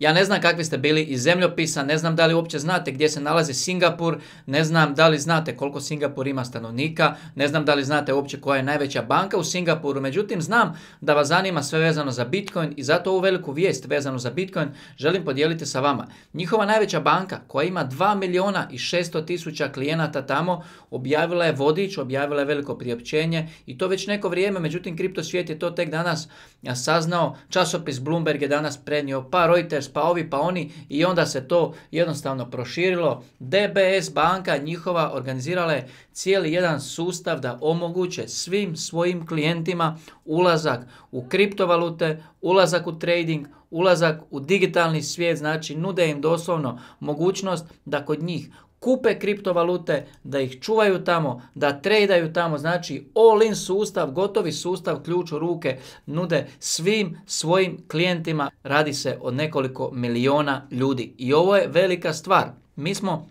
Ja ne znam kakvi ste bili iz zemljopisa, ne znam da li uopće znate gdje se nalazi Singapur, ne znam da li znate koliko Singapur ima stanovnika, ne znam da li znate uopće koja je najveća banka u Singapuru, međutim znam da vas zanima sve vezano za Bitcoin i zato ovu veliku vijest vezanu za Bitcoin želim podijeliti sa vama. Njihova najveća banka koja ima 2 miliona i 600 tisuća klijenata tamo objavila je vodič, objavila je veliko priopćenje i to već neko vrijeme, međutim kripto svijet je to tek danas saznao, časopis Bloomberg je danas prednio, pa Reuters, pa ovi, pa oni i onda se to jednostavno proširilo. DBS banka njihova organizirala je cijeli jedan sustav da omoguće svim svojim klijentima ulazak u kriptovalute, ulazak u trading, ulazak u digitalni svijet, znači nude im doslovno mogućnost da kod njih kupe kriptovalute, da ih čuvaju tamo, da tradaju tamo, znači all-in sustav, gotovi sustav, ključ u ruke nude svim svojim klijentima. Radi se o nekoliko miliona ljudi i ovo je velika stvar. Mi smo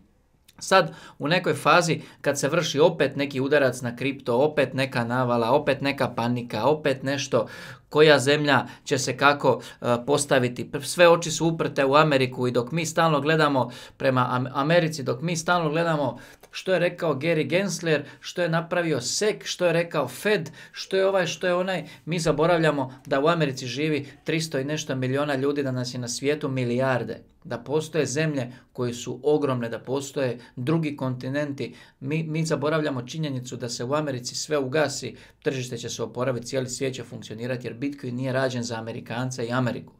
Sad u nekoj fazi kad se vrši opet neki udarac na kripto, opet neka navala, opet neka panika, opet nešto koja zemlja će se kako e, postaviti. Sve oči su uprte u Ameriku i dok mi stalno gledamo prema Americi, dok mi stalno gledamo što je rekao Gary Gensler, što je napravio SEC, što je rekao Fed, što je ovaj, što je onaj. Mi zaboravljamo da u Americi živi 300 i nešto miliona ljudi, da nas je na svijetu milijarde. Da postoje zemlje koje su ogromne, da postoje drugi kontinenti. Mi, mi zaboravljamo činjenicu da se u Americi sve ugasi, tržište će se oporaviti, cijeli svijet će funkcionirati jer Bitcoin nije rađen za Amerikanca i Ameriku.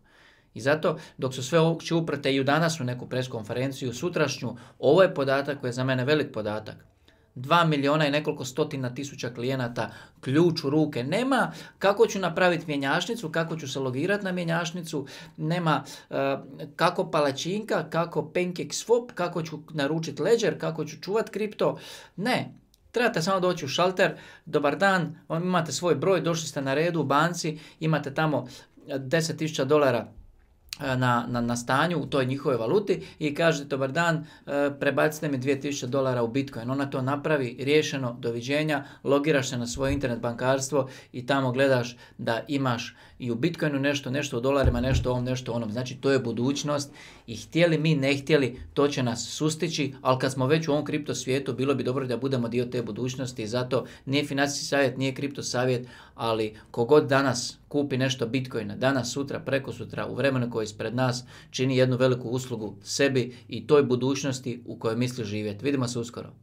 I zato dok su sve uopće uprte i u danas u neku preskonferenciju, sutrašnju, ovo je podatak koji je za mene velik podatak. 2 miliona i nekoliko stotina tisuća klijenata, ključ u ruke. Nema kako ću napraviti mjenjašnicu, kako ću se logirati na mjenjašnicu, nema e, kako palačinka, kako pancake swap, kako ću naručiti ledger, kako ću čuvati kripto. Ne, Trebate samo doći u šalter, dobar dan, imate svoj broj, došli ste na redu u banci, imate tamo 10.000 e, dolara E, na, na, na, stanju u toj njihovoj valuti i kaže dobar dan, e, prebacite mi 2000 dolara u Bitcoin. Ona to napravi, riješeno, doviđenja, logiraš se na svoje internet bankarstvo i tamo gledaš da imaš i u Bitcoinu nešto, nešto u dolarima, nešto ovom, nešto onom. Znači to je budućnost i htjeli mi, ne htjeli, to će nas sustići, ali kad smo već u ovom kripto svijetu, bilo bi dobro da budemo dio te budućnosti i zato nije financijski savjet, nije kripto savjet, ali kogod danas kupi nešto bitcoina danas, sutra, preko sutra, u vremenu koji je ispred nas, čini jednu veliku uslugu sebi i toj budućnosti u kojoj misli živjeti. Vidimo se uskoro.